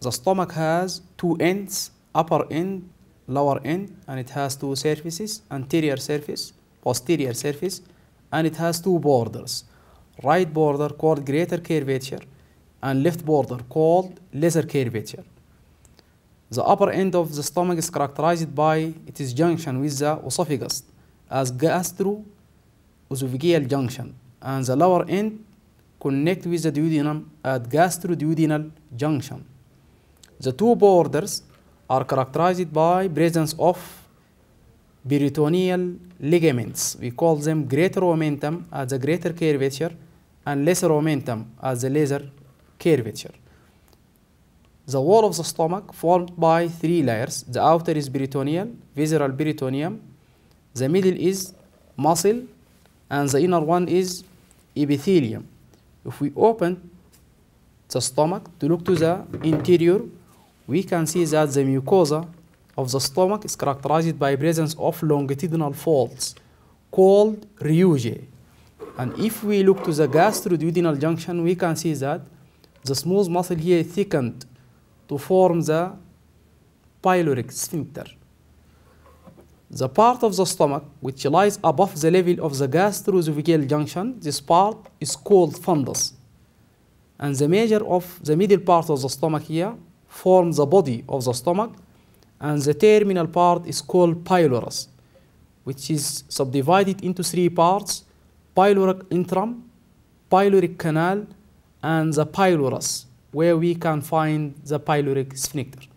The stomach has two ends, upper end, lower end, and it has two surfaces, anterior surface, posterior surface, and it has two borders. Right border called greater curvature, and left border called lesser curvature. The upper end of the stomach is characterized by its junction with the esophagus as gastro-esophageal junction, and the lower end connect with the duodenum at gastroduodenal junction. The two borders are characterized by presence of peritoneal ligaments. We call them greater omentum as the greater curvature and lesser omentum as the lesser curvature. The wall of the stomach formed by three layers. The outer is peritoneal, visceral peritoneum. The middle is muscle and the inner one is epithelium. If we open the stomach to look to the interior, we can see that the mucosa of the stomach is characterized by presence of longitudinal folds called reuge. And if we look to the gastroduodenal junction, we can see that the smooth muscle here thickened to form the pyloric sphincter. The part of the stomach which lies above the level of the gastroesophageal junction, this part is called fundus. And the measure of the middle part of the stomach here form the body of the stomach, and the terminal part is called pylorus, which is subdivided into three parts, pyloric intram, pyloric canal, and the pylorus, where we can find the pyloric sphincter.